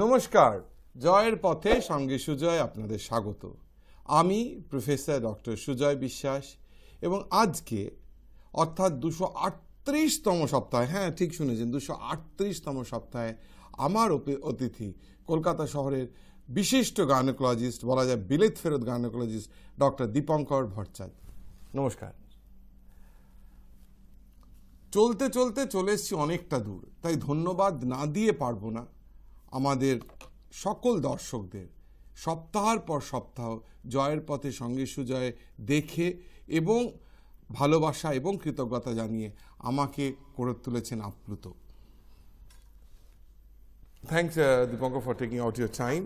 নমস্কার জয়ের পথে সঙ্গে সুজয় আপনাদের স্বাগত আমি প্রফেসর ডক্টর সুজয় বিশ্বাস এবং আজকে অর্থাৎ দুশো আটত্রিশতম সপ্তাহে হ্যাঁ ঠিক শুনেছেন দুশো আটত্রিশতম সপ্তাহে আমার অতিথি কলকাতা শহরের বিশিষ্ট গায়নোকোলজিস্ট বলা যায় বিলেত ফেরত গায়নোকোলজিস্ট ডক্টর দীপঙ্কর ভট্টাচার্য নমস্কার চলতে চলতে চলে এসছি অনেকটা দূর তাই ধন্যবাদ না দিয়ে পারবো না আমাদের সকল দর্শকদের সপ্তাহর পর সপ্তাহ জয়ের পথে সঙ্গে সুজয়ে দেখে এবং ভালোবাসা এবং কৃতজ্ঞতা জানিয়ে আমাকে করে তুলেছেন আপ্লুত thanks Dipankar for taking out your time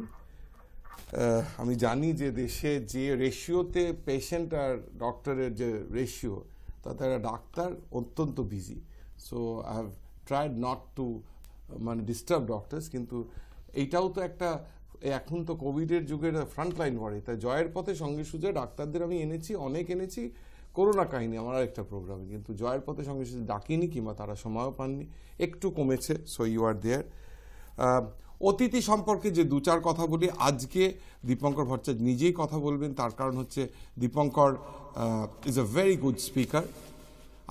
আমি জানি যে দেশে যে রেশিওতে পেশেন্ট আর ডক্টরের যে রেশিও তাতে ডাক্তার অত্যন্ত busy so I have tried not to মানে ডিস্টার্ব ডক্টরস কিন্তু এইটাও তো একটা এখন তো কোভিডের যুগের ফ্রন্টলাইন ওয়ারি তাই জয়ের পথে সঙ্গে সুজয় ডাক্তারদের আমি এনেছি অনেক এনেছি করোনা কাহিনী আমার আরেকটা প্রোগ্রামে কিন্তু জয়ের পথে সঙ্গে সুজয় ডাকিনি কিংবা তারা সময়ও পাননি একটু কমেছে সো ইউ আর দেয়ার অতিথি সম্পর্কে যে দু চার কথা বলি আজকে দীপঙ্কর ভট্টাচার্য নিজেই কথা বলবেন তার কারণ হচ্ছে Dipankar is a very good speaker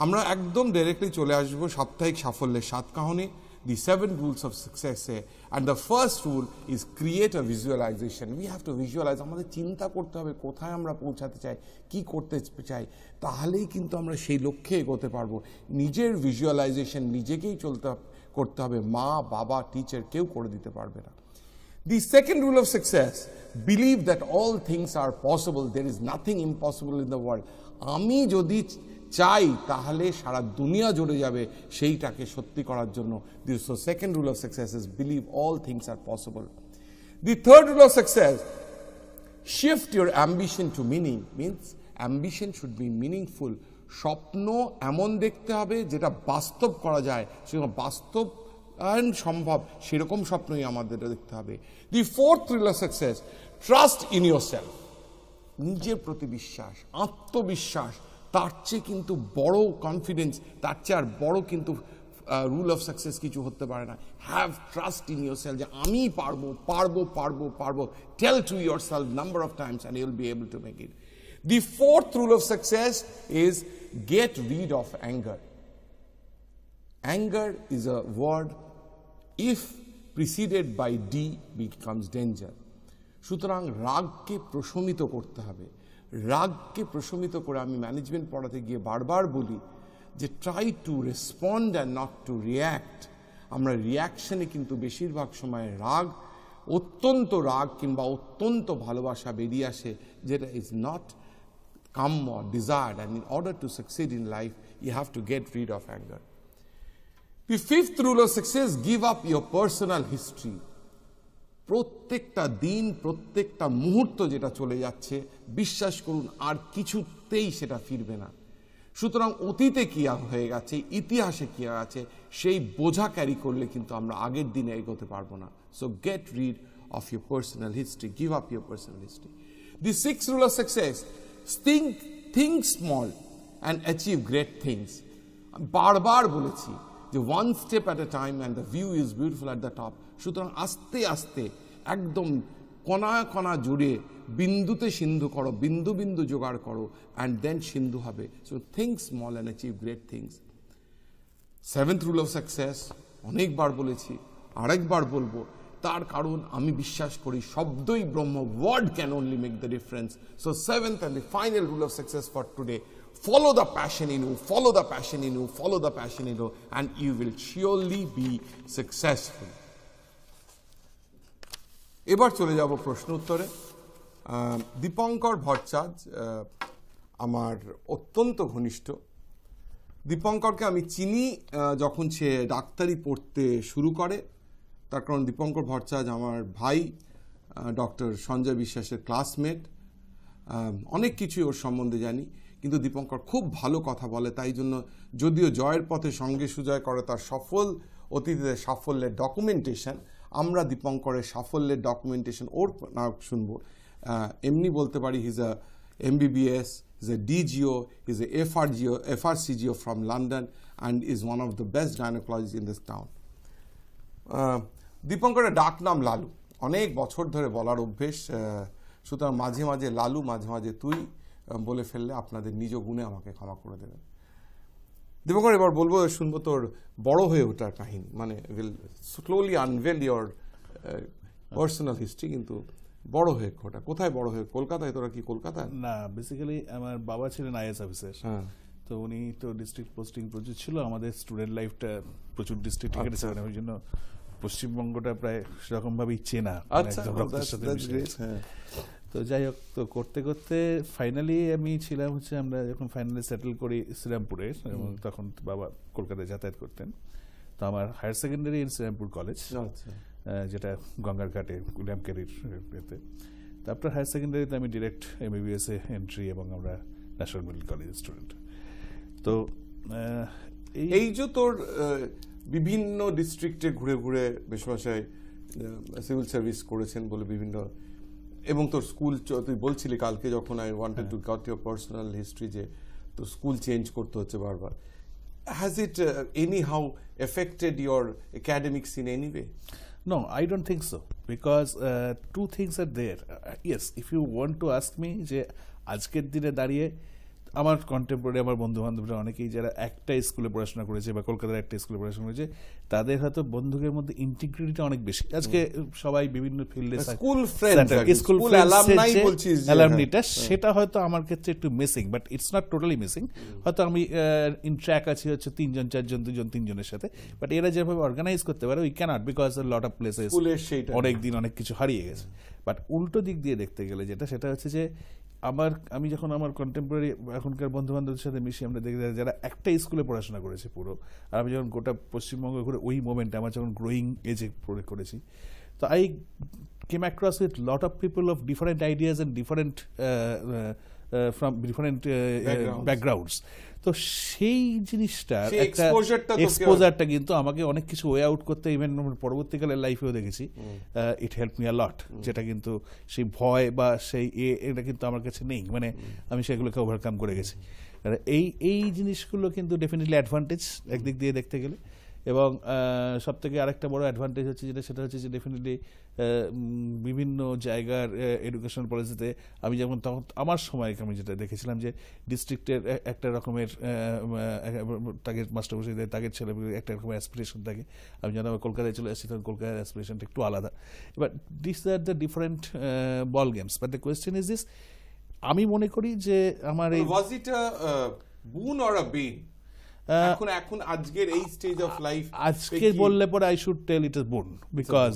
আমরা একদম ডাইরেক্টলি চলে আসবো সাপ্তাহিক সাফল্যের সাত কাহনে the seven rules of success A and the first rule is create a visualization we have to visualize আমাদের চিন্তা করতে হবে কোথায় আমরা পৌঁছাতে চাই কি করতে চাই তাহলেই কিন্তু আমরা সেই লক্ষ্যে এগোতে পারবো নিজের ভিজুয়ালাইজেশন নিজেকেই চলতে করতে হবে মা বাবা টিচার কেউ করে দিতে পারবে না The second rule of success, believe that all things are possible. There is nothing impossible in the world. আমি যদি চাই তাহলে সারা দুনিয়া জুড়ে যাবে সেইটাকে সত্যি করার জন্য the second rule of success is believe all things are possible the third rule of success shift your ambition to meaning means ambition should be meaningful স্বপ্ন এমন দেখতে হবে যেটা বাস্তব করা যায় সেরকম বাস্তব সম্ভব সেরকম স্বপ্নই আমাদের দেখতে হবে the fourth rule success trust in your self নিজের প্রতি বিশ্বাস আত্মবিশ্বাস তার চেয়ে কিন্তু বড় কনফিডেন্স তার চেয়ে আর বড় কিন্তু রুল অফ সাকসেস কিছু হতে পারে না have trust in your self যে আমি পারবো পারবো পারবো পারবো tell to your self number of times and you'll be able to make it the fourth rule of success is get rid of anger anger is a word if preceded by D becomes danger সুতরাং রাগকে প্রশমিত করতে হবে রাগকে প্রশমিত করে আমি management পড়াতে গিয়ে বারবার বলি যে try to respond and not to react আমরা রিয়াকশনে কিন্তু বেশিরভাগ সময় রাগ অত্যন্ত রাগ কিংবা অত্যন্ত ভালোবাসা বেরিয়ে আসে যেটা ইজ নট কাম্য desired and in order to succeed in life you have to get rid of anger the fifth rule of success give up your personal history প্রত্যেকটা দিন প্রত্যেকটা মুহূর্ত যেটা চলে যাচ্ছে বিশ্বাস করুন আর কিছুতেই সেটা ফিরবে না সুতরাং অতীতে কি হয়ে গেছে ইতিহাসে কী আছে সেই বোঝা ক্যারি করলে কিন্তু আমরা আগের দিনে এগোতে পারবো না so get rid of your personal history give up your personal history the six rule of success think think small and achieve great things বারবার বলেছি যে one step at a time and the view is beautiful at the top সুতরাং আস্তে আস্তে একদম কণা কণা জুড়ে বিন্দুতে সিন্ধু করো বিন্দু বিন্দু জোগাড় করো অ্যান্ড দেন সিন্ধু হবে so think small and achieve great things seventh rule of success অনেকবার বলেছি আরেকবার বলবো তার কারণ আমি বিশ্বাস করি শব্দই ব্রহ্ম word can only make the difference so seventh and the final rule of success for today Follow the passion in you, follow the passion in you, follow the passion in you, and you will surely be successful. এবার চলে যাব প্রশ্ন উত্তরে দীপঙ্কর ভট্টাচার্য আমার অত্যন্ত ঘনিষ্ঠ দীপঙ্করকে আমি চিনি যখন সে ডাক্তারি পড়তে শুরু করে তার কারণ দীপঙ্কর ভট্টাচার্য আমার ভাই ডক্টর সঞ্জয় বিশ্বাসের ক্লাসমেট অনেক কিছুই ওর সম্বন্ধে জানি কিন্তু দীপঙ্কর খুব ভালো কথা বলে তাই জন্য যদিও জয়ের পথে সঙ্গে সুজয় করে তার সফল অতিথিদের সাফল্যের ডকুমেন্টেশন আমরা দীপঙ্করের সাফল্যের ডকুমেন্টেশন ওর নায়ক শুনব এমনি বলতে পারি he's a MBBS he's a DGO he's a GO FR CGO from London and is one of the best gynaecologist in this town দীপঙ্করের ডাক নাম লালু অনেক বছর ধরে বলার অভ্যেস সুতরাং মাঝে মাঝে লালু মাঝে মাঝে তুই বলে ফেললে আপনাদের নিজ গুণে আমাকে ক্ষমা করে দেবেন দেবকর এবার বলবো শুনবো তোর বড় হয়ে ওঠার কাহিনী মানে will slowly unveil your personal history কিন্তু বড় হয়ে ওঠা কোথায় বড় হয়ে কলকাতায় তোরা কি কলকাতা না বেসিক্যালি আমার বাবা ছিলেন আইএস অফিসার হ্যাঁ। তো উনি তো ডিস্ট্রিক্ট পোস্টিং প্রচুর ছিল আমাদের স্টুডেন্ট লাইফটা প্রচুর ডিস্ট্রিক্ট আচ্ছা। মানে ওই জন্য পশ্চিমবঙ্গটা প্রায় সেরকম ভাবেই চেনা মানে আচ্ছা তো যাই হোক তো করতে করতে ফাইনালি আমি ছিলাম হচ্ছে আমরা যখন ফাইনালি সেটেল করি শ্রীরামপুরে এবং তখন বাবা কলকাতায় যাতায়াত করতেন তো আমার higher secondary in Serampore college আচ্ছা। যেটা গঙ্গার ঘাটে উইলিয়াম কেরির এতে তারপর হায়ার সেকেন্ডারিতে আমি ডিরেক্ট এ এন্ট্রি এবং আমরা ন্যাশনাল মিডল কলেজ স্টুডেন্ট তো এই যে তোর বিভিন্ন ডিস্ট্রিক্টে ঘুরে ঘুরে বেশমাশায় সিভিল সার্ভিস করেছেন বলে বিভিন্ন এবং তোর স্কুল তুই বলছিলি কালকে যখন I wanted to got your personal history যে তোর স্কুল চেঞ্জ করতে হচ্ছে বারবার has it anyhow affected your academic in any way no I don't think so because two things are there yes if you want to ask me যে আজকের দিনে দাঁড়িয়ে আমার কন্টেম্পোরারি আমার বন্ধু বান্ধবরা অনেকেই যারা একটা স্কুলে পড়াশোনা করেছে বা কলকাতার একটা স্কুলে পড়াশোনা করেছে তাদের হয়তো বন্ধুদের মধ্যে ইন্টিগ্রিটিটা অনেক বেশি আজকে সবাই বিভিন্ন ফিল্ডে স্কুল স্কুল অ্যালামনিটা সেটা হয়তো আমার ক্ষেত্রে একটু missing but it's not totally missing হয়তো আমি ইন ট্র্যাক আছি হচ্ছে তিনজন চারজন দুজন তিনজনের সাথে বাট এরা যেভাবে অর্গানাইজ করতে পারে we can't because lot of places অনেক দিন অনেক কিছু হারিয়ে গেছে বাট উল্টো দিক দিয়ে দেখতে গেলে যেটা সেটা হচ্ছে যে আমার আমি যখন আমার কন্টেম্পোরারি এখনকার বন্ধুবান্ধবদের সাথে মিশি আমরা দেখি যারা একটা স্কুলে পড়াশোনা করেছে পুরো আর আমি যখন গোটা পশ্চিমবঙ্গ ঘুরে ওই মোমেন্টে আমার যখন গ্রোয়িং এজে পড়ে করেছি তো I came across with lot of people of different ideas and different from different backgrounds তো সেই জিনিসটা একটা এক্সপোজারটা কিন্তু আমাকে অনেক কিছু ওয়ে আউট করতে ইভেন পরবর্তীকালে লাইফেও দেখেছি ইট হেল্প মি লট যেটা কিন্তু সেই ভয় বা সেই এ এটা কিন্তু আমার কাছে নেই মানে আমি সেগুলোকে ওভারকাম করে গেছি এই এই জিনিসগুলো কিন্তু ডেফিনেটলি অ্যাডভান্টেজ একদিক দিয়ে দেখতে গেলে এবং সব থেকে আরেকটা বড় অ্যাডভান্টেজ হচ্ছে যেটা সেটা হচ্ছে যে ডেফিনেটলি বিভিন্ন জায়গার এডুকেশন পলিসিতে আমি যেমন তখন আমার সময় আমি যেটা দেখেছিলাম যে ডিস্ট্রিক্টের একটা রকমের তাগের মাস্টারমশাইদের তাগের ছেলে একটা রকমের অ্যাসপিরেশন থাকে আমি যখন আমার কলকাতায় চলে এসেছি তখন কলকাতার অ্যাসপিরেশনটা একটু আলাদা এবার this are the different ball games but the question is this আমি মনে করি যে আমার এই ওয়াজ ইট বুন অর আ বিন Uh, এখন এখন আজকের এই স্টেজ অফ লাইফ আজকে বললে পরে I should tell it is boon because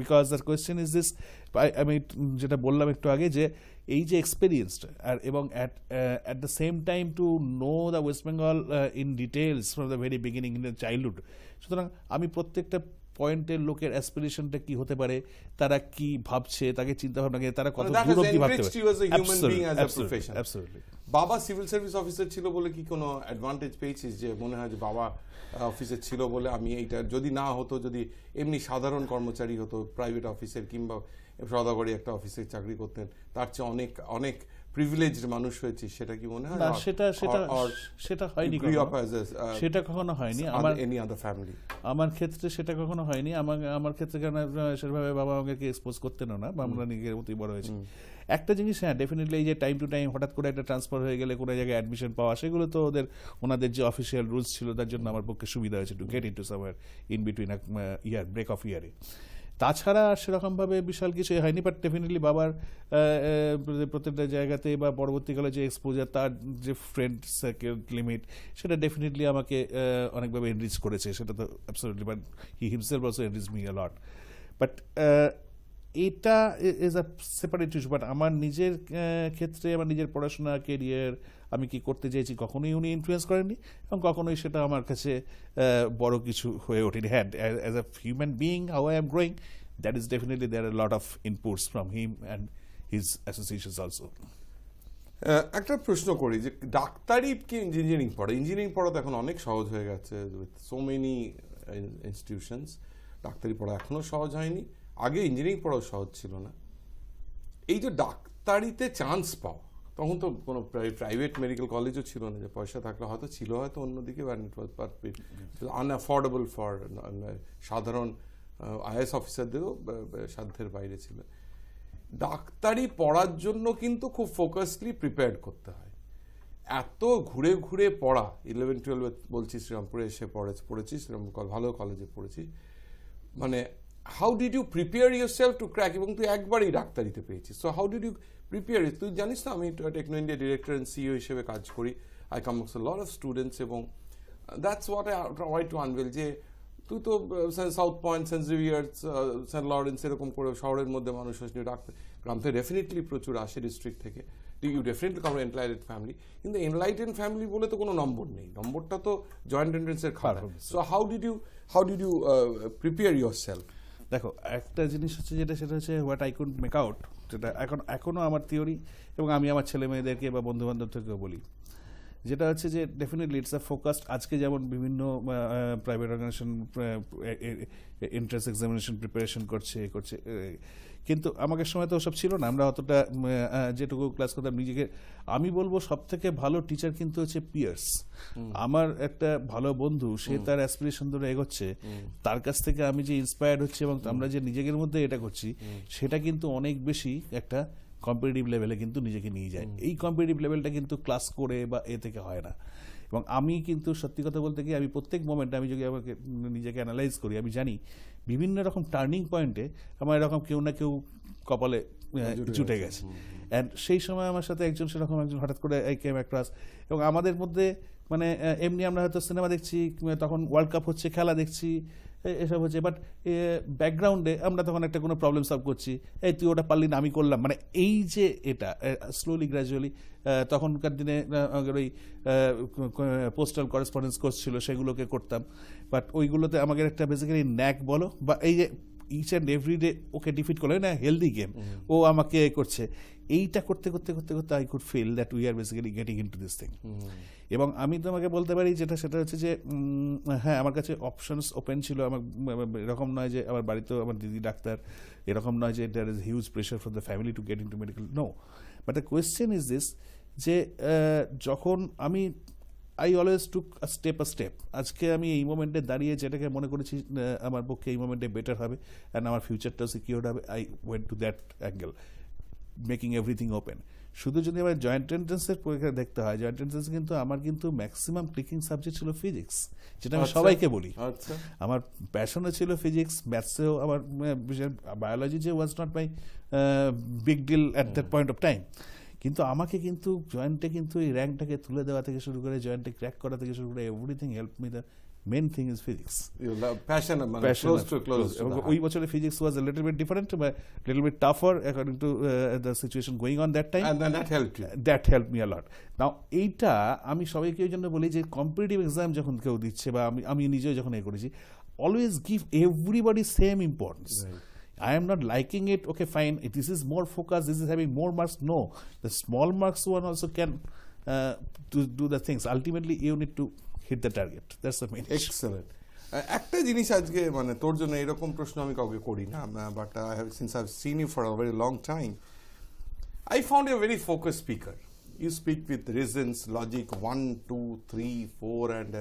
because the question is this আমি যেটা বললাম একটু আগে যে এই যে এক্সপিরিয়েন্সড আর এবং at at the same time to know the West Bengal in details from the very beginning in the childhood সুতরাং আমি প্রত্যেকটা পয়েন্টের লোকের অ্যাসপিরেশনটা কি হতে পারে তারা কি ভাবছে তাকে চিন্তা ভাবনা তারা কত দূর অবধি ভাবতে বাবা সিভিল সার্ভিস অফিসার ছিল বলে কি কোনো অ্যাডভান্টেজ পেয়েছিস যে মনে হয় যে বাবা অফিসে ছিল বলে আমি এইটা যদি না হতো যদি এমনি সাধারণ কর্মচারী হতো প্রাইভেট অফিসের কিংবা সদাগরি একটা অফিসের চাকরি করতেন তার চেয়ে অনেক অনেক প্রিভিলেজড মানুষ হয়েছি সেটা কি মনে হয় সেটা সেটা সেটা হয়নি uh, সেটা কখনো হয়নি আমার এনি আদার ফ্যামিলি আমার ক্ষেত্রে সেটা কখনো হয়নি আমার আমার ক্ষেত্রে কারণ সেভাবে বাবা আমাকে এক্সপোজ করতেনও না বা আমরা নিজের মতোই বড় হয়েছি একটা জিনিস হ্যাঁ ডেফিনেটলি এই যে টাইম টু টাইম হঠাৎ করে একটা ট্রান্সফার হয়ে গেলে কোনো জায়গায় অ্যাডমিশন পাওয়া সেগুলো তো ওদের ওনাদের যে অফিসিয়াল রুলস ছিল তার জন্য আমার পক্ষে সুবিধা হয়েছে to get in to somewhere in between year break of ইয়ারে তাছাড়া আর সেরকমভাবে বিশাল কিছুই হয়নি বাট ডেফিনেটলি বাবার প্রত্যেকটা জায়গাতে বা পরবর্তীকালে যে এক্সপোজার তার যে ফ্রেন্ড সার্কেল লিমিট সেটা ডেফিনেটলি আমাকে অনেকভাবে এনরিচ করেছে সেটা তো absolutely but he himself also enrich me lot but এটা is a separate issue but আমার নিজের ক্ষেত্রে আমার নিজের পড়াশোনা কেরিয়ার আমি কি করতে চাইছি কখনোই উনি ইনফ্লুয়েস করেননি এবং কখনোই সেটা আমার কাছে বড় কিছু হয়ে ওঠেনি হ্যাঁ as a human being how I am growing that is definitely there are lot of inputs from him and his associations also একটা প্রশ্ন করি যে ডাক্তারি কি ইঞ্জিনিয়ারিং পড়ে ইঞ্জিনিয়ারিং পড়া তো এখন অনেক সহজ হয়ে গেছে উইথ সো মেনি ইনস্টিটিউশনস ডাক্তারি পড়া এখনও সহজ হয়নি আগে ইঞ্জিনিয়ারিং পড়াও সহজ ছিল না এই যে ডাক্তারিতে চান্স পাওয়া তখন তো কোনো প্রাইভেট মেডিকেল কলেজও ছিল না যে পয়সা থাকলে হয়তো ছিল হয়তো অন্যদিকে আনঅ্যাফোর্ডেবল ফর সাধারণ আইএস অফিসারদেরও সাধ্যের বাইরে ছিল ডাক্তারি পড়ার জন্য কিন্তু খুব ফোকাসলি প্রিপেয়ার করতে হয় এত ঘুরে ঘুরে পড়া ইলেভেন টুয়েলভে বলছি শ্রীরামপুরে এসে পড়ে পড়েছি শ্রীরামপুর ভালো কলেজে পড়েছি মানে how did you prepare your self to crack এবং তুই একবারই ডাক্তারিতে পেয়েছিস so how did you prepare তুই জানিস না আমি Techno India director and CEO হিসেবে কাজ করি I come lot of students এবং that's what I why to unveil যে তুই তো South Point Saint Xavier's Saint Lawrence এরকম করে শহরের মধ্যে মানুষ আসলে ডাক্তার গ্রাম থেকে ডেফিনেটলি প্রচুর আসে ডিস্ট্রিক্ট থেকে you definitely come enlightened family কিন্তু এনলাইটেড ফ্যামিলি বলে তো কোনো নম্বর নেই নম্বরটা তো জয়েন্ট এন্ট্রেন্সের খারাপ so how did you how did you prepare your self দেখো একটা জিনিস হচ্ছে যেটা সেটা হচ্ছে what I could make out যেটা এখন এখনও আমার থিওরি এবং আমি আমার ছেলে মেয়েদেরকে বা থেকেও বলি যেটা হচ্ছে যে ডেফিনেটলি ইটস আ ফোকাসড আজকে যেমন বিভিন্ন private organisation entrance examination preparation করছে এ করছে কিন্তু আমাকে সময় তো সব ছিল না আমরা অতটা যেটুকু ক্লাস করতাম নিজেকে আমি বলবো সব থেকে ভালো টিচার কিন্তু হচ্ছে পিয়ার্স আমার একটা ভালো বন্ধু সে তার অ্যাসপিরেশন ধরে এগোচ্ছে তার কাছ থেকে আমি যে ইন্সপায়ার্ড হচ্ছি এবং আমরা যে নিজেদের মধ্যে এটা করছি সেটা কিন্তু অনেক বেশি একটা কম্পিটিটিভ লেভেলে কিন্তু নিজেকে নিয়ে যায় এই কম্পিটিটিভ লেভেলটা কিন্তু ক্লাস করে বা এ থেকে হয় না এবং আমি কিন্তু সত্যি কথা বলতে গিয়ে আমি প্রত্যেক মোমেন্টে আমি যদি আমাকে নিজেকে অ্যানালাইজ করি আমি জানি বিভিন্ন রকম টার্নিং পয়েন্টে আমার এরকম কেউ না কেউ কপালে জুটে গেছে অ্যান্ড সেই সময় আমার সাথে একজন সেরকম একজন হঠাৎ করে এই কেম অ্যাক্রস এবং আমাদের মধ্যে মানে এমনি আমরা হয়তো সিনেমা দেখছি তখন ওয়ার্ল্ড কাপ হচ্ছে খেলা দেখছি এসব হচ্ছে বাট ব্যাকগ্রাউন্ডে আমরা তখন একটা কোনো প্রবলেম সলভ করছি এই তুই ওটা পারলি না আমি করলাম মানে এই যে এটা স্লোলি গ্র্যাজুয়ালি তখনকার দিনে ওই পোস্টাল করেসপন্ডেন্স কোর্স ছিল সেগুলোকে করতাম বাট ওইগুলোতে আমাদের একটা বেসিক্যালি ন্যাক বলো বা এই যে each and every day okay defeat করলে না হেলদি গেম ও আমাকে এ করছে এইটা করতে করতে করতে করতে I could feel that we are basically getting in to this thing এবং আমি তোমাকে বলতে পারি যেটা সেটা হচ্ছে যে হ্যাঁ আমার কাছে অপশনস ওপেন ছিল আমার এরকম নয় যে আমার বাড়িতেও আমার দিদি ডাক্তার এরকম নয় যে there is huge pressure for the family to get in to medical no but the question is this যে যখন আমি I always took step a step আজকে আমি এই মোমেন্টে দাঁড়িয়ে যেটাকে মনে করেছি আমার পক্ষে এই মোমেন্টে বেটার হবে অ্যান্ড আমার ফিউচারটাও সিকিওর হবে I went to that angle making everything open শুধু যদি আমার জয়েন্ট এন্ট্রেন্সের পরীক্ষা দেখতে হয় জয়েন্ট এন্ট্রেন্স কিন্তু আমার কিন্তু ম্যাক্সিমাম ক্লিকিং সাবজেক্ট ছিল ফিজিক্স যেটা আমি আচ্ছা। সবাইকে বলি আচ্ছা। আমার প্যাশনও ছিল ফিজিক্স ম্যাথসেও আমার বায়োলজি যে was not my big deal at that point of time কিন্তু আমাকে কিন্তু জয়েন্টে কিন্তু এই র্যাঙ্কটাকে তুলে দেওয়া থেকে শুরু করে জয়েন্টে ক্র্যাক করা থেকে শুরু করে everything help me the main thing is physics ওই বছরে physics was little bit different little bit tougher according to the situation going on that time that help me a lot now এইটা আমি সবাইকে ওই জন্য বলি যে কম্পিটিটিভ এক্সাম যখন কেউ দিচ্ছে বা আমি আমি নিজেও যখন এ করেছি always give everybody same importance I am not liking it, okay, fine, this is more focused, this is having more marks. No, the small marks one also can uh, do, do the things. Ultimately, you need to hit the target. That's the main Excellent. একটা জিনিস আজকে মানে তোর জন্য এরকম প্রশ্ন আমি কাউকে করি না but I have since I seen you for a very long time I found a very focus speaker you speak with reasons logic one two three four and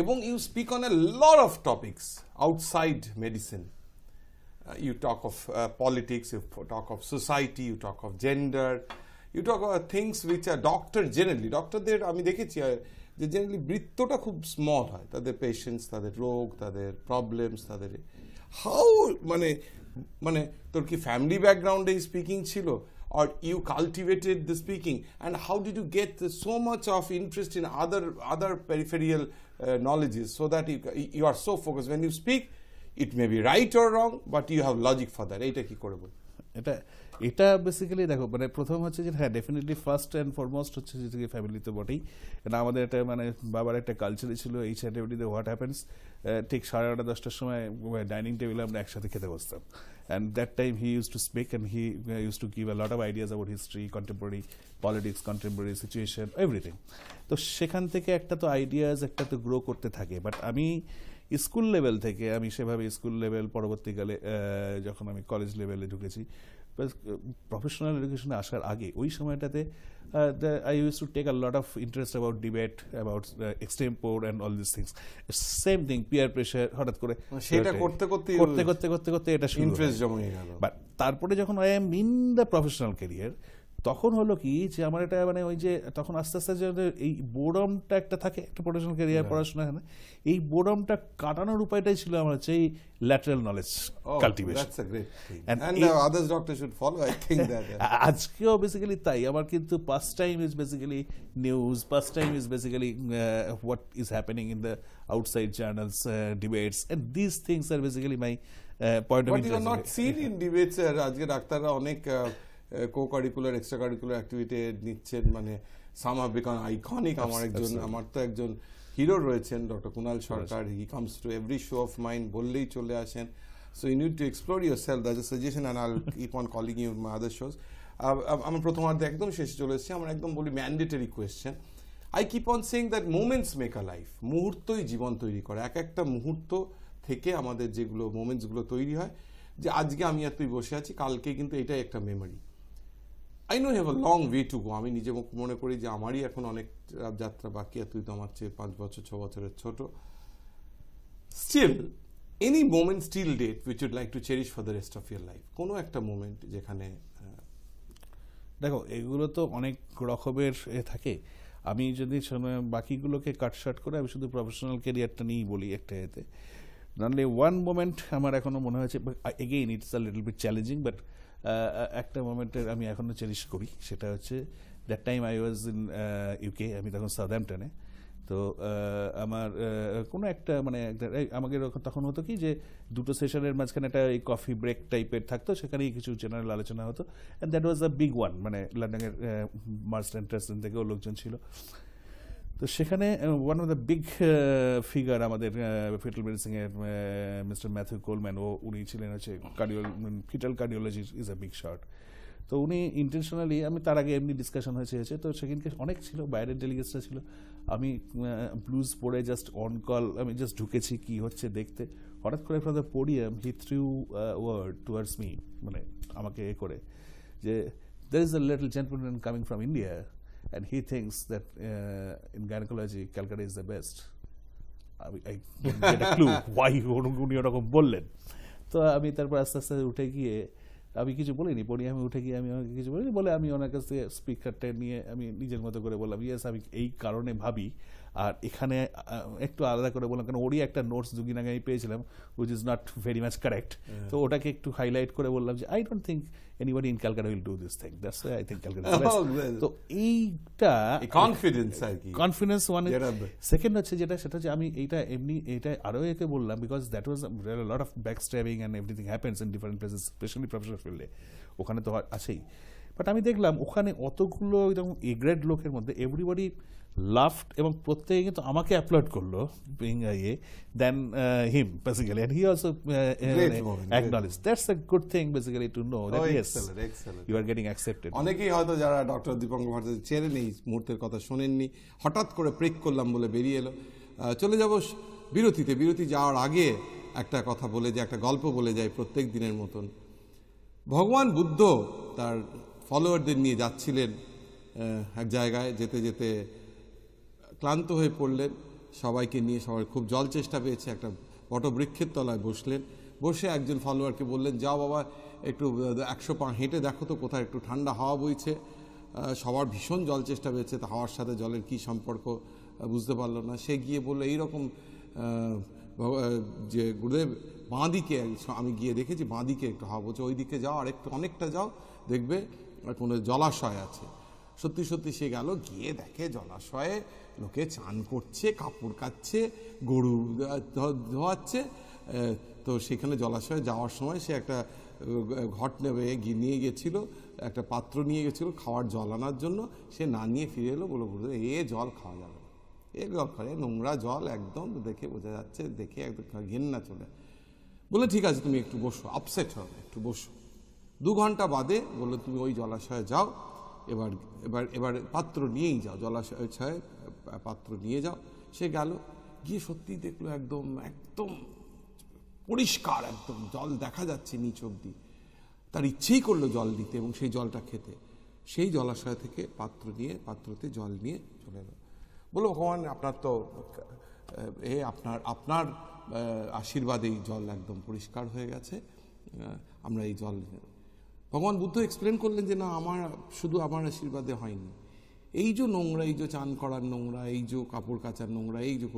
এবং you speak on a lot of topics outside medicine Uh, you talk of uh, politics, you talk of society, you talk of gender, you talk of things which are doctor generally. ডক্টরদের আমি দেখেছি যে generally বৃত্তটা খুব small হয় তাদের patients তাদের রোগ তাদের প্রবলেমস তাদের how মানে মানে তোর কি background ব্যাকগ্রাউন্ডে speaking ছিল or you cultivated the speaking and how did you get so much of interest in other other peripheral uh, knowledges so that you, you are so focused when you speak it may be right or wrong but you have logic for that এইটা কি করে এটা এটা basically দেখো মানে প্রথম হচ্ছে যে হ্যাঁ ডেফিনেটলি ফার্স্ট অ্যান্ড ফরমোস্ট হচ্ছে যে ফ্যামিলি তো বটেই কারণ আমাদের একটা মানে বাবার একটা কালচারই ছিল এই স্যাটারডেতে হোয়াট হ্যাপেন্স ঠিক সাড়ে আটটা দশটার সময় ডাইনিং টেবিলে আমরা একসাথে খেতে বসতাম and that time he use to speak and he use to give a lot of ideas about history contemporary politics contemporary situation everything তো সেখান থেকে একটা তো আইডিয়াজ একটা তো গ্রো করতে থাকে বাট আমি স্কুল লেভেল থেকে আমি সেভাবে স্কুল লেভেল পরবর্তীকালে যখন আমি কলেজ লেভেলে ঢুকেছি প্রফেশনাল এডুকেশনে আসার আগে ওই সময়টাতে I use to take a lot of interest about debate about extempore and all this things same thing peer pressure হঠাৎ করে মানে সেটা করতে করতে করতে করতে করতে করতে এটা ইন্টারেস্ট জমে গেল বাট তারপরে যখন I am in the professional career তখন হলো কি যে আমার এটা মানে ওই যে তখন আস্তে আস্তে যে এই বোরমটা একটা থাকে একটা প্রফেশনাল ক্যারিয়ার পড়াশোনা এখানে এই বোরমটা কাটানোর উপায়টাই ছিল আমার হচ্ছে এই ল্যাটারাল নলেজ কালটিভেশন আজকেও বেসিক্যালি তাই আমার কিন্তু pastime is basically news pastime is basically what is happening in the outside journals debates and this things are basically my point of view not seen in debates আজকে ডাক্তাররা অনেক co curricular extra curricular activity নিচ্ছেন মানে সাম have iconic আমার একজন আমার তো একজন হিরো রয়েছেন doctor Kunal Sarkar he comes to every show of mind বললেই চলে আসেন so you need to explore your self that's a suggestion and I'll keep on calling you my other shows আমার অর্ধে একদম শেষে চলে এসেছি আমার একদম বলি mandatory question I keep on saying that moments make a life মুহূর্তই জীবন তৈরি করে এক একটা মুহূর্ত থেকে আমাদের যেগুলো মোমেন্টসগুলো তৈরি হয় যে আজকে আমি আর তুই বসে আছি কালকে কিন্তু এটাই একটা memory I know have a long way to go আমি নিজে মনে করি যে আমারই এখন অনেক যাত্রা বাকি আর তুই তো আমার চেয়ে পাঁচ বছর ছ বছরের ছোট still any moment still date which you'd like to cherish for the rest of your life কোনো একটা মোমেন্ট যেখানে দেখো এগুলো তো অনেক রকমের থাকে আমি যদি বাকিগুলোকে কাটশাট করে আমি শুধু প্রফেশনাল কেরিয়ারটা নিয়েই বলি একটা এতে নাহলে ওয়ান মোমেন্ট আমার এখনও মনে হয়েছে again it's a little bit challenging but একটা মোমেন্টের আমি এখনও চেরিশ করি সেটা হচ্ছে that time I was in UK আমি তখন সাউথহ্যাম্পটনে তো আমার কোনো একটা মানে আমাকে তখন হতো কি যে দুটো সেশনের মাঝখানে একটা এই কফি ব্রেক টাইপের থাকতো সেখানেই কিছু জেনারেল আলোচনা হতো and that was a big one মানে লন্ডনের মার্স এন্ট্রেস থেকেও লোকজন ছিল তো সেখানে one of the big figure আমাদের ফিটাল মেডিসিনের মিস্টার ম্যাথু কোলম্যান ও উনি ছিলেন হচ্ছে cardio foetal cardiology is a big shot তো উনি ইন্টেনশনালি আমি তার আগে এমনি ডিসকাশন হয়েছে তো সেখানকে অনেক ছিল বাইরের ডেলিগেটসরা ছিল আমি ব্লুজ uh, পরে জাস্ট অন কল আমি জাস্ট ঢুকেছি কি হচ্ছে দেখতে হঠাৎ করে from the podium he threw word towards me মানে আমাকে এ করে যে there is a little gentleman coming from India and he thinks that uh, in gynecology Calcutta is the best. আমি আই গেট ক্লু ওয়াই উনি ওরকম বললেন তো আমি তারপর আস্তে আস্তে উঠে গিয়ে আমি কিছু বলিনি পরে আমি উঠে গিয়ে আমি আমাকে কিছু বলিনি বলে আমি ওনার কাছে স্পিকারটা নিয়ে আমি নিজের মতো করে বললাম ইয়েস আমি এই কারণে ভাবি আর এখানে একটু আলাদা করে বললাম কারণ ওরই একটা নোটস দুদিন আগে আমি পেয়েছিলাম which is not very much correct তো ওটাকে একটু হাইলাইট করে বললাম যে I don't think anybody in Calcutta will do this thing that's I think Calcutta তো এইটা কনফিডেন্স আর কি কনফিডেন্স ওয়ান সেকেন্ড হচ্ছে যেটা সেটা হচ্ছে আমি এইটা এমনি এটা আরও একে বললাম because that was lot of back stabbing and everything happens in different places specially professional ফিল্ডে ওখানে তো আছেই বাট আমি দেখলাম ওখানে অতগুলো একদম এগ্রেড লোকের মধ্যে এভরিবডি লাফড এবং প্রত্যেকে কিন্তু আমাকে অ্যাপ্লয়েড করলো বিং ইয়ে then him basically and he also acknowledge that's a good thing basically to know that yes you are getting accepted অনেকেই হয়তো যারা ডক্টর দীপঙ্গ ভট্টাচার্য চেনেন এই মুহূর্তের কথা শোনেননি হঠাৎ করে প্রেক করলাম বলে বেরিয়ে এলো চলে যাব বিরতিতে বিরতি যাওয়ার আগে একটা কথা বলে যে একটা গল্প বলে যায় প্রত্যেক দিনের মতন ভগবান বুদ্ধ তার ফলোয়ারদের নিয়ে যাচ্ছিলেন এক জায়গায় যেতে যেতে ক্লান্ত হয়ে পড়লেন সবাইকে নিয়ে সবাই খুব জল চেষ্টা পেয়েছে একটা বটবৃক্ষের তলায় বসলেন বসে একজন ফলোয়ারকে বললেন যাও বাবা একটু একশো পা হেঁটে দেখো তো কোথায় একটু ঠান্ডা হাওয়া বইছে সবার ভীষণ জল চেষ্টা পেয়েছে তা হাওয়ার সাথে জলের কি সম্পর্ক বুঝতে পারলো না সে গিয়ে বললো এইরকম যে গুরুদেব বাঁ দিকে আমি গিয়ে দেখেছি বাঁ দিকে একটু হাওয়া বলছে ওই দিকে যাও আর একটু অনেকটা যাও দেখবে কোনো জলাশয় আছে সত্যি সত্যি সে গেল গিয়ে দেখে জলাশয়ে লোকে চান করছে কাপড় কাচ্ছে গরু ধোয়াচ্ছে তো সেখানে জলাশয়ে যাওয়ার সময় সে একটা ঘট নেবে নিয়ে গেছিল একটা পাত্র নিয়ে গেছিল খাওয়ার জল আনার জন্য সে না নিয়ে ফিরে এলো বলো বলতে এ জল খাওয়া যাবে এ জল খাওয়া নোংরা জল একদম দেখে বোঝা যাচ্ছে দেখে একদম ঘেন্না চলে বলে ঠিক আছে তুমি একটু বসো আপসেট হবে একটু বসো দু ঘন্টা বাদে বললো তুমি ওই জলাশয়ে যাও এবার এবার এবার পাত্র নিয়েই যাও জলাশয় পাত্র নিয়ে যাও সে গেল গিয়ে সত্যি দেখলো একদম একদম পরিষ্কার একদম জল দেখা যাচ্ছে নিচ অব্দি তার ইচ্ছেই করলো জল দিতে এবং সেই জলটা খেতে সেই জলাশয় থেকে পাত্র নিয়ে পাত্রতে জল নিয়ে চলে এলো বললো ভগবান আপনার তো এ আপনার আপনার আশীর্বাদেই জল একদম পরিষ্কার হয়ে গেছে আমরা এই জল ভগবান বুদ্ধ এক্সপ্লেন করলেন যে না আমার শুধু আমার আশীর্বাদে হয়নি এই যে নোংরা এই যে চান করার নোংরা এই যে কাপড় কাচার নোংরা এই যে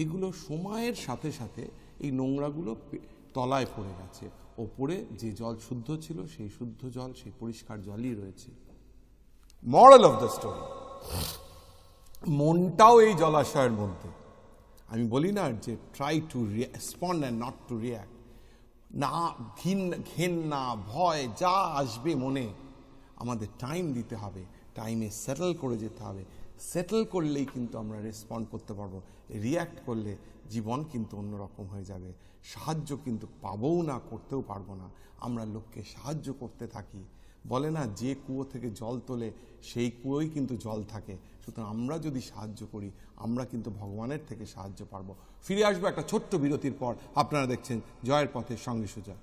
এইগুলো সময়ের সাথে সাথে এই নোংরাগুলো তলায় পড়ে গেছে ওপরে যে জল শুদ্ধ ছিল সেই শুদ্ধ জল সেই পরিষ্কার জলই রয়েছে মরাল অফ দ্য স্টোরি মনটাও এই জলাশয়ের মধ্যে আমি বলি না যে try to respond and not to react না ঘিন ঘেন্না ভয় যা আসবে মনে আমাদের টাইম দিতে হবে টাইমে সেটেল করে যেতে হবে সেটেল করলেই কিন্তু আমরা রেসপন্ড করতে পারবো রিয়্যাক্ট করলে জীবন কিন্তু অন্যরকম হয়ে যাবে সাহায্য কিন্তু পাবও না করতেও পারবো না আমরা লোককে সাহায্য করতে থাকি বলে না যে কুয়ো থেকে জল তোলে সেই কুয়োই কিন্তু জল থাকে সুতরাং আমরা যদি সাহায্য করি আমরা কিন্তু ভগবানের থেকে সাহায্য পারব ফিরে আসবো একটা ছোট্ট বিরতির পর আপনারা দেখছেন জয়ের পথে সঙ্গে সোজা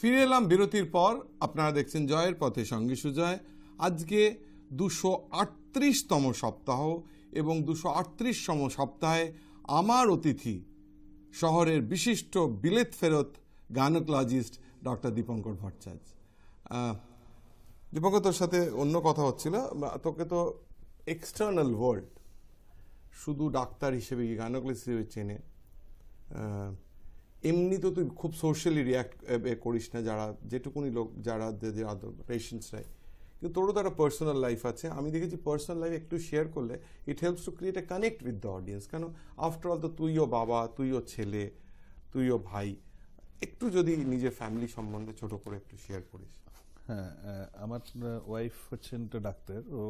ফিরে এলাম বিরতির পর আপনারা দেখছেন জয়ের পথে সঙ্গে সুজয় আজকে দুশো আটত্রিশতম সপ্তাহ এবং দুশো সম সপ্তাহে আমার অতিথি শহরের বিশিষ্ট বিলেত ফেরত গায়নোকোলজিস্ট ডক্টর দীপঙ্কর ভট্টাচার্য দীপঙ্কর তোর সাথে অন্য কথা হচ্ছিল তোকে তো এক্সটার্নাল ওয়ার্ল্ড শুধু ডাক্তার হিসেবে কি গায়নোকোলজিস্ট হিসেবে চেনে এমনি তো তুই খুব সোশ্যালি রিয়াক্ট করিস না যারা যেটুকুনি লোক যারা পেশেন্টসরাই কিন্তু তোরও তো একটা পার্সোনাল লাইফ আছে আমি দেখেছি পার্সোনাল লাইফ একটু শেয়ার করলে it helps to create a connect with the audience কেন আফটার অল তো তুইও বাবা তুইও ছেলে তুইও ভাই একটু যদি নিজের ফ্যামিলি সম্বন্ধে ছোট করে একটু শেয়ার করিস হ্যাঁ আমার ওয়াইফ হচ্ছেন একটা ডাক্তার ও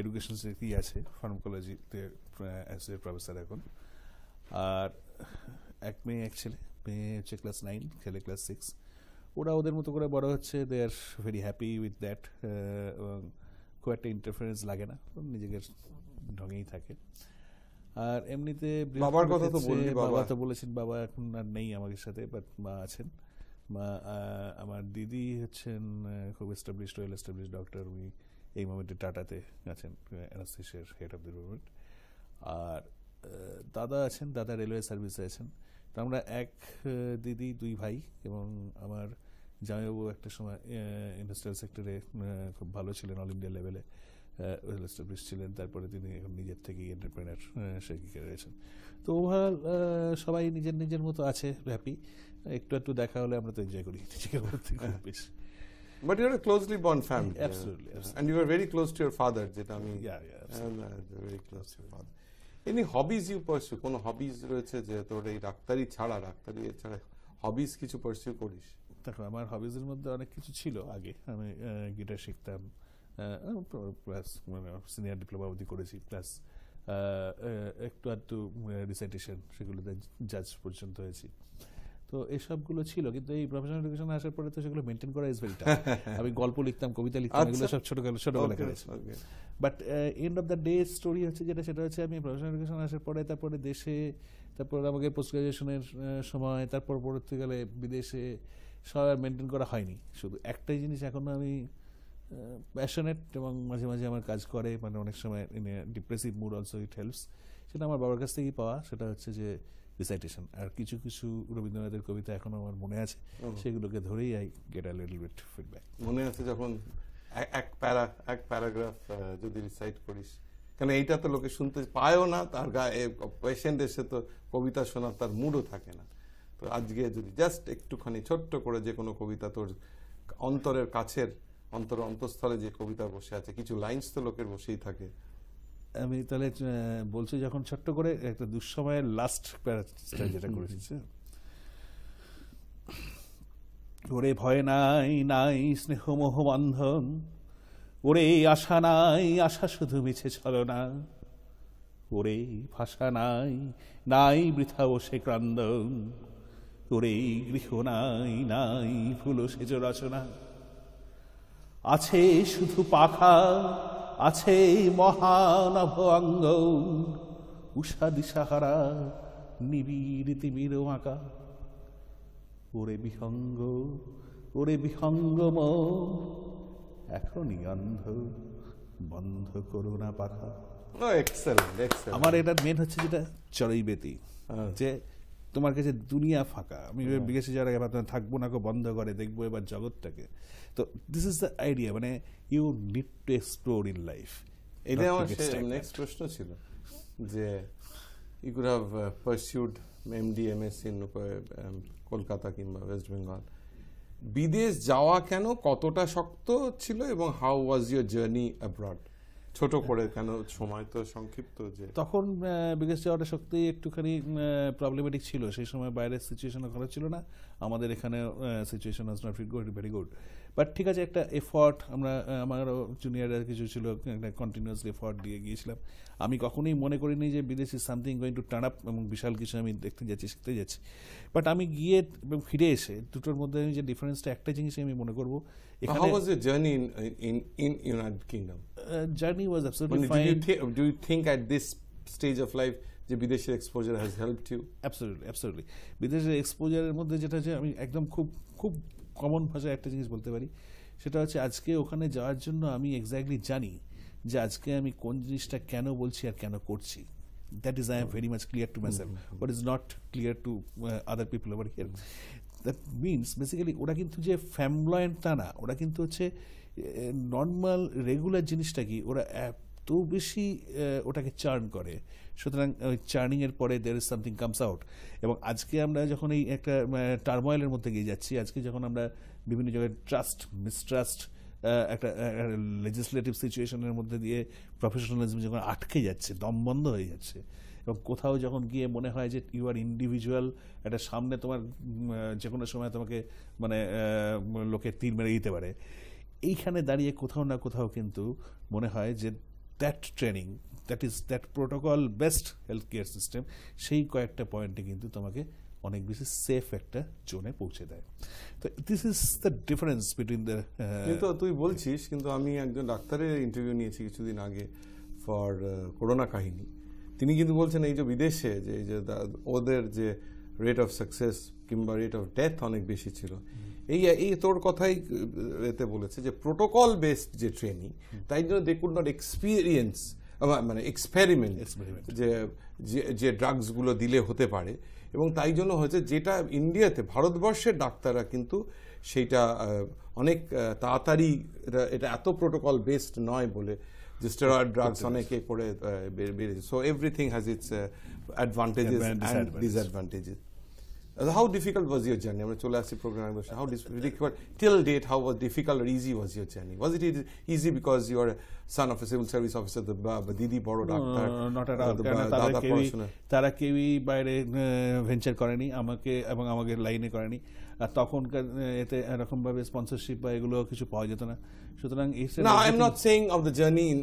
এডুকেশন সেক্রেটারি আছে ফার্মাকোলজিতে অ্যাস এ প্রফেসর এখন আর এক মেয়ে এক ছেলে মেয়ে হচ্ছে ক্লাস নাইন ছেলে ক্লাস সিক্স ওরা ওদের মতো করে বড় হচ্ছে they are very happy with that এবং খুব একটা ইন্টারফারেন্স লাগে না নিজেকে ঢঙেই থাকে আর এমনিতে বাবার কথা তো বলি বাবা তো বলেছেন বাবা এখন আর নেই আমাদের সাথে বাট মা আছেন মা আমার দিদি হচ্ছেন খুব এস্টাবলিশড ওয়েল এস্টাবলিশ ডক্টর উনি এই মোমেন্টে টাটাতে আছেন অ্যানাস্থেশিয়ার হেড অফ দ্য ডিপার্টমেন্ট আর দাদা আছেন দাদা রেলওয়ে সার্ভিসে আছেন তো আমরা এক দিদি দুই ভাই এবং আমার জামাইবাবু একটা সময় ইন্ডাস্ট্রিয়াল সেক্টরে খুব ভালো ছিলেন অল ইন্ডিয়া লেভেলে ওয়েল এস্টাবলিশ ছিলেন তারপরে তিনি এখন নিজের থেকে এন্টারপ্রেনার সে কি রয়েছেন তো ওভারঅল সবাই নিজের নিজের মতো আছে হ্যাপি একটু একটু দেখা হলে আমরা তো এনজয় করি নিজেকে বলতে খুব হ্যাঁ। But you're a closely bond family. Yeah, absolutely, yeah. Uh, absolutely. And you are very close to your father, Jitami. Yeah, yeah. Absolutely. And, uh, very close to your father. Any hobbies you pursue? কোনো hobbies রয়েছে যে তোর এই ডাক্তারি ছাড়া ডাক্তারি ছাড়া hobbies কিছু পার্সিউ করিস দেখো আমার হবিজের মধ্যে অনেক কিছু ছিল আগে আমি গিটার শিখতাম প্লাস মানে সিনিয়র ডিপ্লোমা অবধি করেছি প্লাস একটু আধটু রিসাইটেশন সেগুলোতে জাজ পর্যন্ত হয়েছি তো এসবগুলো ছিল কিন্তু এই প্রফেশনাল এডুকেশন আসার পরে তো সেগুলো মেনটেন করা ইজ ভেরি টাফ আমি গল্প লিখতাম কবিতা লিখতাম আচ্ছা। এগুলো সব ছোটবেলা ছোটবেলা করেছি but end of the day story হচ্ছে যেটা সেটা হচ্ছে আমি প্রফেশনাল এডুকেশন আসার পরে তারপরে দেশে তারপর আমাকে পোস্ট গ্রাজুয়েশনের সময় তারপর পরবর্তীকালে বিদেশে সবাই মেনটেন করা হয়নি শুধু একটাই জিনিস এখনও আমি প্যাশনেট এবং মাঝে মাঝে আমার কাজ করে মানে অনেক সময় depressive mood also it helps সেটা আমার বাবার কাছ থেকেই পাওয়া সেটা হচ্ছে যে রিসাইটেশন আর কিছু কিছু রবীন্দ্রনাথের কবিতা এখনও আমার মনে আছে সেগুলোকে ধরেই I get a little bit feedback মনে আছে যখন এক প্যারা এক প্যারাগ্রাফ যদি রিসাইট করিস কেন এইটা তো লোকে শুনতে পায়ও না তার গায়ে পেশেন্ট এসে তো কবিতা শোনার তার মুডও থাকে না তো আজকে যদি জাস্ট একটুখানি ছোট্ট করে যে কোনো কবিতা তোর অন্তরের কাছের অন্তর অন্তঃস্থলে যে কবিতা বসে আছে কিছু লাইন্স তো লোকের বসেই থাকে আমি তাহলে বলছি যখন ছোট্ট করে একটা দুঃসময়ের লাস্ট প্যারাটা যেটা করেছি হ্যাঁ? ওরে ভয় নাই নাই স্নেহ মোহ বন্ধন ওরে আশা নাই আশা শুধু মিছে ছল না ওরে ভাষা নাই নাই বৃথা বসে ক্রান্দন তোর এই গৃহ নাই নাই ফুল সেজ রচনা আছে শুধু পাখা আছে মহানভ অঙ্গ উষা দিশাহারা নিবিড় তিমির আঁকা ওরে বিহঙ্গ ওরে বিহঙ্গম এখনই অন্ধ বন্ধ করো না পাখা আমার এটার মেন হচ্ছে যেটা বেতি হ্যাঁ। যে তোমার কাছে দুনিয়া ফাঁকা আমি বিদেশে যাওয়ার এবার তোমার থাকবো না বন্ধ করে দেখবো এবার জগৎটাকে তো দিস ইজ দ্য আইডিয়া মানে you need to explore in life এটা আমার নেক্সট প্রশ্ন ছিল যে you could have pursued MD MS in Kolkata কিংবা ওয়েস্ট বেঙ্গল বিদেশ যাওয়া কেন কতটা শক্ত ছিল এবং how was your journey abroad ছোট করে কেন সময় তো সংক্ষিপ্ত যে তখন বিকাশ যাওয়াটা সত্যি একটুখানি প্রবলেমেটিক ছিল সেই সময় বাইরের সিচুয়েশন ওখানে ছিল না আমাদের এখানে situation was not very good but ঠিক আছে একটা এফর্ট আমরা আমারও জুনিয়র কিছু ছিল একটা কন্টিনিউস এফর্ট দিয়ে গিয়েছিলাম আমি কখনোই মনে করিনি যে বিদেশ is something going to turn up এবং বিশাল কিছু আমি দেখতে যাচ্ছি শিখতে যাচ্ছি বাট আমি গিয়ে ফিরে এসে দুটোর মধ্যে আমি যে ডিফারেন্সটা একটা জিনিসই আমি মনে করবো uh, যে বিদেশের exposure has help you absolutely absolutely বিদেশের এক্সপোজারের মধ্যে যেটা যে আমি একদম খুব খুব কমন ভাষায় একটা জিনিস বলতে পারি সেটা হচ্ছে আজকে ওখানে যাওয়ার জন্য আমি এক্স্যাক্টলি জানি যে আজকে আমি কোন জিনিসটা কেন বলছি আর কেন করছি that is I am very much clear to self but is not clear to other people over here that means basically ওরা কিন্তু যে ফ্যামলয়েন্ট তা না ওরা কিন্তু হচ্ছে নর্মাল রেগুলার জিনিসটা কি ওরা তো বেশি ওটাকে চার্ন করে সুতরাং ওই চার্নিংয়ের পরে there is something comes out এবং আজকে আমরা যখন এই একটা টার্ময়েলের মধ্যে গিয়ে যাচ্ছি আজকে যখন আমরা বিভিন্ন জায়গায় ট্রাস্ট মিসট্রাস্ট একটা লেজিসলেটিভ সিচুয়েশনের মধ্যে দিয়ে প্রফেশনালিজম যখন আটকে যাচ্ছে দম বন্ধ হয়ে যাচ্ছে এবং কোথাও যখন গিয়ে মনে হয় যে ইউ আর ইন্ডিভিজুয়াল একটা সামনে তোমার যে কোনো সময় তোমাকে মানে লোকে তীর মেরে দিতে পারে এইখানে দাঁড়িয়ে কোথাও না কোথাও কিন্তু মনে হয় যে that training that is that protocol best health care system সেই কয়েকটা পয়েন্টে কিন্তু তোমাকে অনেক বেশি সেফ একটা জোনে পৌঁছে দেয় তো this is the difference between the কিন্তু তুই বলছিস কিন্তু আমি একজন ডাক্তারের ইন্টারভিউ নিয়েছি কিছুদিন আগে ফর করোনা uh, কাহিনী তিনি কিন্তু বলছেন এই যে বিদেশে যে ওদের যে রেট অফ সাকসেস কিংবা রেট অফ ডেথ অনেক বেশি ছিল এই এই তোর কথাই এতে বলেছে যে প্রোটোকল বেসড যে ট্রেনিং তাই জন্য দে কুড নট এক্সপিরিয়েন্স মানে এক্সপেরিমেন্ট যে যে ড্রাগসগুলো দিলে হতে পারে এবং তাই জন্য হয়েছে যেটা ইন্ডিয়াতে ভারতবর্ষের ডাক্তাররা কিন্তু সেইটা অনেক তাড়াতাড়ি এটা এত প্রোটোকল বেসড নয় বলে যে স্টেরয়েড ড্রাগস অনেকে করে বেড়েছে so everything has its advantages and disadvantages How difficult was your journey? I'm going to program ভাষা how difficult till date how was difficult or easy was your journey? Was it easy because you are a son of a civil service officer the Didi Boro doctor? No, not at all The তারা কেউই তারা কেউই বাইরে venture করেনি আমাকে এবং আমাকে লাইনে করেনি আর তখনকার এতে এরকমভাবে স্পন্সরশিপ বা এগুলো কিছু পাওয়া যেত না সুতরাং না I am not saying of the journey in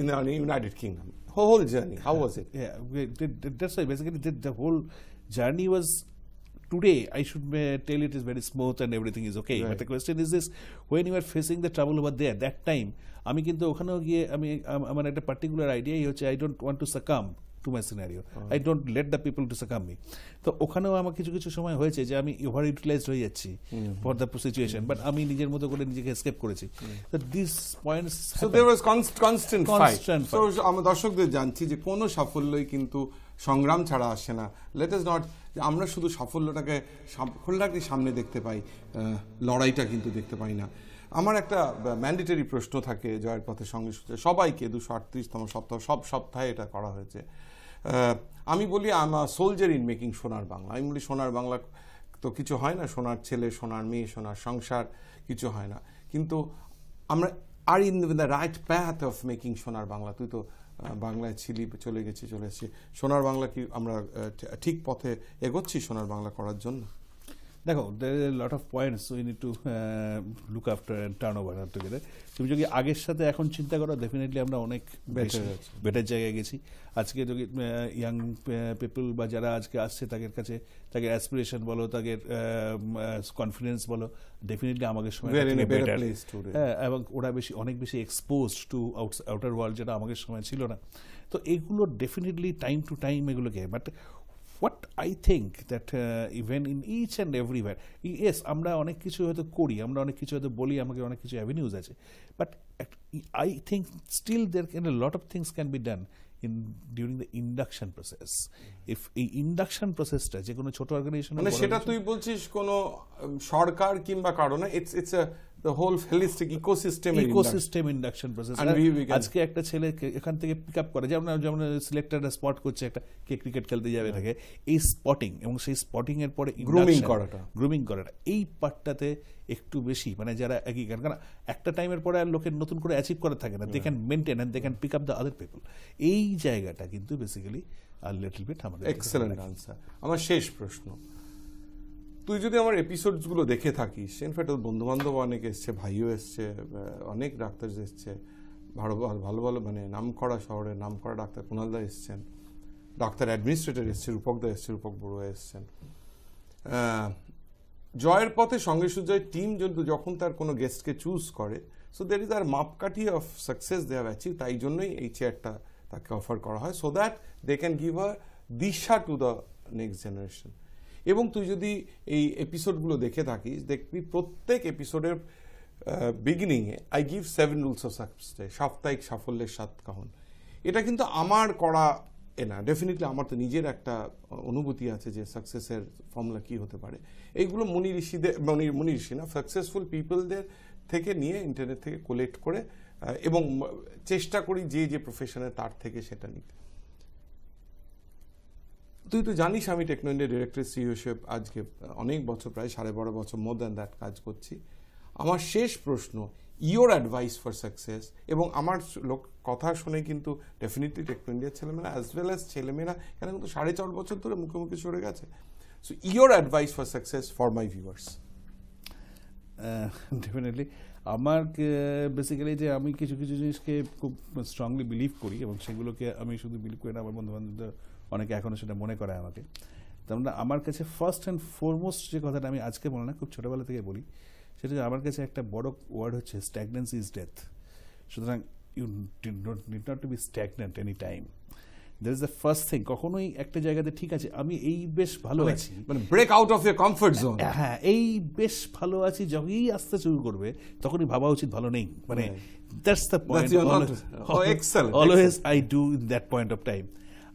in United Kingdom whole journey how was it yeah that's why basically the, the whole journey was today I should uh, tell it is very smooth and everything is okay. Right. But the question is this: when you are facing the trouble over there, that time, আমি কিন্তু ওখানেও গিয়ে আমি আমার একটা particular আইডিয়াই হচ্ছে I don't want to succumb to my scenario I don't let the people to succumb me তো ওখানেও আমার কিছু কিছু সময় হয়েছে যে আমি ওভার ইউটিলাইজড হয়ে যাচ্ছি ফর দ্য সিচুয়েশন বাট আমি নিজের মতো করে নিজেকে এসকেপ করেছি mm-hmm. তো this points so there was constant constant so আমরা দর্শকদের জানছি যে কোনো সাফল্যই কিন্তু সংগ্রাম ছাড়া আসছে না লেট ইস নট আমরা শুধু সাফল্যটাকে সাফল্যটাকে সামনে দেখতে পাই লড়াইটা কিন্তু দেখতে পাই না আমার একটা ম্যান্ডেটরি প্রশ্ন থাকে জয়ের পথে সঙ্গে সবাইকে দুশো আটত্রিশতম সপ্তাহ সব সপ্তাহে এটা করা হয়েছে আমি বলি আমার সোলজার ইন মেকিং সোনার বাংলা আমি বলি সোনার বাংলা তো কিছু হয় না সোনার ছেলে সোনার মেয়ে সোনার সংসার কিছু হয় না কিন্তু আমরা are in the right path of making সোনার বাংলা তুই তো বাংলায় ছিলি চলে গেছি চলে এসেছি সোনার বাংলা কি আমরা ঠিক পথে এগোচ্ছি সোনার বাংলা করার জন্য দেখো lot of points we need to look after and turn over together তুমি যদি আগের সাথে এখন চিন্তা করো ডেফিনেটলি আমরা অনেক বেটার জায়গায় গেছি আজকে যদি ইয়াং uh, পিপল uh, বা যারা আজকে আসছে তাদের কাছে তাদের অ্যাসপিরেশন বলো তাদের কনফিডেন্স uh, বলো ডেফিনেটলি আমাদের সময় হ্যাঁ এবং ওরা বেশি অনেক বেশি এক্সপোজ টু আউটার ওয়ার্ল্ড যেটা আমাদের সময় ছিল না তো এগুলো ডেফিনেটলি টাইম টু টাইম এগুলোকে but what I think that even in each and everywhere yes আমরা অনেক কিছু হয়তো করি আমরা অনেক কিছু হয়তো বলি আমাকে অনেক কিছু অ্যাভিনিউজ আছে but I think still there can a lot of things can be done in during the induction process if এই ইন্ডাকশন প্রসেসটা যে কোনো ছোট অর্গানাইজেশন সেটা তুই বলছিস কোনো সরকার কিংবা কারণে it's it's the whole holistic ecosystem ecosystem induction process আজকে একটা ছেলে এখান থেকে করে যেমন যেমন স্পট করছে একটা কে ক্রিকেট খেলতে যাবে থাকে হ্যাঁ। এই স্পটিং এবং সেই স্পটিং এর পরে গ্রুমিং করাটা গ্রুমিং করাটা এই পার্টটাতে একটু বেশি মানে যারা একই কারণ একটা টাইমের পরে আর লোকের নতুন করে অ্যাচিভ করা থাকে না they can maintain and they can pick up the other people এই জায়গাটা কিন্তু বেসিক্যালি আর লিটল বিট আমাদের এক্সেলেন্ট আনসার আমার শেষ প্রশ্ন তুই যদি আমার এপিসোডসগুলো দেখে থাকিস ইনফ্যাক্ট ওর বন্ধুবান্ধব অনেক এসছে ভাইও এসছে অনেক ডাক্তার এসছে ভালো ভালো ভালো মানে নাম করা শহরে নাম করা ডাক্তার কুণালদা এসছেন ডাক্তার অ্যাডমিনিস্ট্রেটর এসছে রূপকদা এসছে রূপক বড়ুয়া এসছেন জয়ের পথে সঙ্গে সুজয় টিম যখন তার কোনো গেস্টকে চুজ করে সো দের ইজ আর মাপকাঠি of success they have achieve তাই জন্যই এই চেয়ারটা তাকে অফার করা হয় so that they can give a দিশা টু দ্য নেক্সট জেনারেশন এবং তুই যদি এই এপিসোডগুলো দেখে থাকিস দেখবি প্রত্যেক এপিসোডের বিগিনিংয়ে I give seven rules of success সাপ্তাহিক সাফল্যের সাত কাহন এটা কিন্তু আমার করা এ না ডেফিনেটলি আমার তো নিজের একটা অনুভূতি আছে যে সাকসেসের ফর্মুলা কী হতে পারে এইগুলো মনি ঋষিদের মনি মনি ঋষি না সাকসেসফুল পিপলদের থেকে নিয়ে ইন্টারনেট থেকে কোলেক্ট করে এবং চেষ্টা করি যে যে প্রফেশনে তার থেকে সেটা নিতে তুই তো জানিস আমি টেকনো ইন্ডিয়া ডিরেক্টর সিইওশিপ আজকে অনেক বছর প্রায় সাড়ে বারো বছর মোর দ্যান দ্যাট কাজ করছি আমার শেষ প্রশ্ন ইয়োর অ্যাডভাইস ফর সাকসেস এবং আমার লোক কথা শুনে কিন্তু ডেফিনেটলি টেকনো ইন্ডিয়ার ছেলেমেয়েরা অ্যাজ ওয়েল অ্যাজ ছেলেমেয়েরা কেন কিন্তু সাড়ে চার বছর ধরে মুখোমুখি সরে গেছে so your advice for success for my viewers definitely আমার বেসিক্যালি যে আমি কিছু কিছু জিনিসকে খুব স্ট্রংলি বিলিভ করি এবং সেগুলোকে আমি শুধু বিলিভ করি না আমার বন্ধুবান্ধবদের অনেকে এখনও সেটা মনে করে আমাকে তেমন আমার কাছে ফার্স্ট অ্যান্ড ফরমোস্ট যে কথাটা আমি আজকে বলি না খুব ছোটোবেলা থেকে বলি সেটা আমার কাছে একটা বড় ওয়ার্ড হচ্ছে স্ট্যাগনেন্সি ইজ ডেথ সুতরাং ইউ ডোট need not to be stagnant any time that is the first thing কখনোই একটা জায়গাতে ঠিক আছে আমি এই বেশ ভালো মানে, আছি মানে break out of your comfort zone হ্যাঁ এই বেশ ভালো আছি যখনই আসতে শুরু করবে তখনই ভাবা উচিত ভালো নেই মানে that's the point always I do in that point of time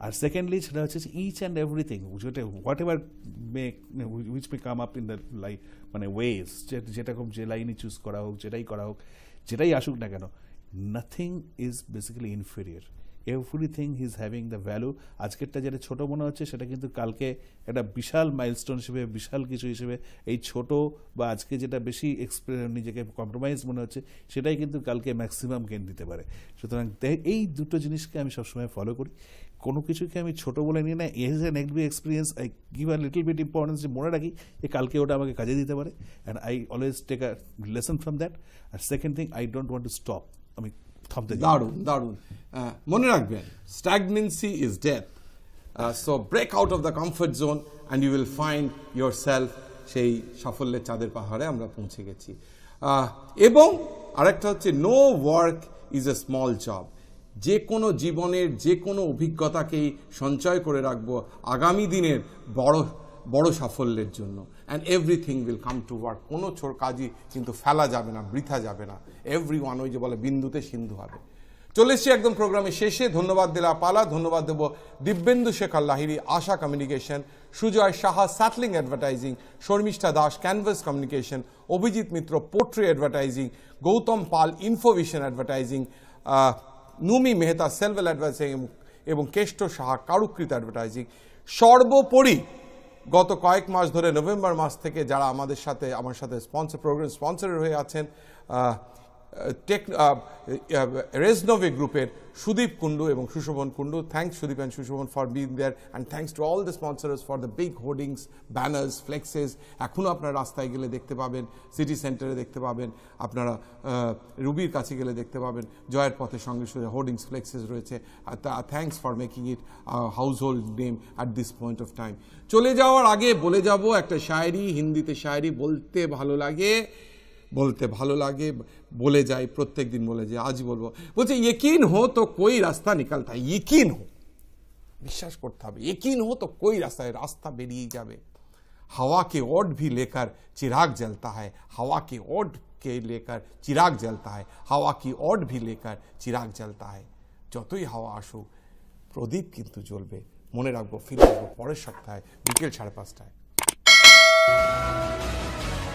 আর সেকেন্ডলি সেটা হচ্ছে ইচ অ্যান্ড এভরিথিং যেটা whatever may which may come up in the life মানে ওয়েজ যেটা হোক যে লাইনই চুজ করা হোক যেটাই করা হোক যেটাই আসুক না কেন nothing is basically inferior everything is having the value আজকেরটা যেটা ছোট মনে হচ্ছে সেটা কিন্তু কালকে একটা বিশাল মাইলস্টোন হিসেবে বিশাল কিছু হিসেবে এই ছোট বা আজকে যেটা বেশি নিজেকে কম্প্রোমাইজ মনে হচ্ছে সেটাই কিন্তু কালকে ম্যাক্সিমাম গেন দিতে পারে সুতরাং এই দুটো জিনিসকে আমি সবসময় ফলো করি কোনো কিছুকে আমি ছোট বলে নিই না এজ অ্যান এগবি experience I give a little bit importance যে মনে রাখি যে কালকে ওটা আমাকে কাজে দিতে পারে and I always take a lesson from that আর second thing I don't want to stop আমি থামতে দারুণ দারুণ মনে রাখবেন stagnancy is death so break out of the comfort zone and you will find yourself সেই সাফল্যের চাঁদের পাহাড়ে আমরা পৌঁছে গেছি এবং আরেকটা হচ্ছে no work is a small job যে কোনো জীবনের যে কোনো অভিজ্ঞতাকেই সঞ্চয় করে রাখব আগামী দিনের বড় বড় সাফল্যের জন্য and everything will come to work কোনো ছোট কাজই কিন্তু ফেলা যাবে না বৃথা যাবে না এভরি ওয়ান ওই যে বলে বিন্দুতে সিন্ধু হবে চলে এসছি একদম প্রোগ্রামের শেষে ধন্যবাদ দিলা পালা ধন্যবাদ দেব দিব্যেন্দু শেখর লাহিরি আশা কমিউনিকেশন সুজয় সাহা স্যাটলিং advertising Sharmistha Das Canvas communication Abhijit Mitra poetry advertising Gautam Pal Infovision advertising Numi Mehta Selvel advertising এবং কেষ্ট সাহা কারুকৃত অ্যাডভার্টাইজিং সর্বোপরি গত কয়েক মাস ধরে নভেম্বর মাস থেকে যারা আমাদের সাথে আমার সাথে স্পন্সর প্রোগ্রাম স্পন্সর হয়ে আছেন টেক রেজনভে গ্রুপের সুদীপ কুণ্ডু এবং Sushovan Kundu thanks Sudip and Sushovan for being there and thanks to all the sponsors for the big hoardings banners flexes এখনও আপনারা রাস্তায় গেলে দেখতে পাবেন সিটি সেন্টারে দেখতে পাবেন আপনারা রুবির কাছে গেলে দেখতে পাবেন জয়ের পথে সঙ্গে সঙ্গে হোর্ডিংস ফ্লেক্সেস রয়েছে thanks for making it household name at this point of time চলে যাওয়ার আগে বলে যাব একটা শায়েরি হিন্দিতে শায়েরি বলতে ভালো লাগে বলতে ভালো লাগে বলে যাই প্রত্যেক দিন বলে যাই আজ বলবো বলছে ইকিন হো তো কই রাস্তা নিকালতা ইকিন হো বিশ্বাস করতে হবে यकीन हो तो कोई रास्ता रास्ता বেরিয়ে যাবে हवा के ओट भी लेकर चिराग जलता है हवा के ओट के लेकर चिराग जलता है हवा की ओट भी लेकर चिराग जलता है যতই হাওয়া আসুক প্রদীপ কিন্তু জ্বলবে মনে রাখবো ফিরে আসবো পরের সপ্তাহে বিকেল সাড়ে পাঁচটায়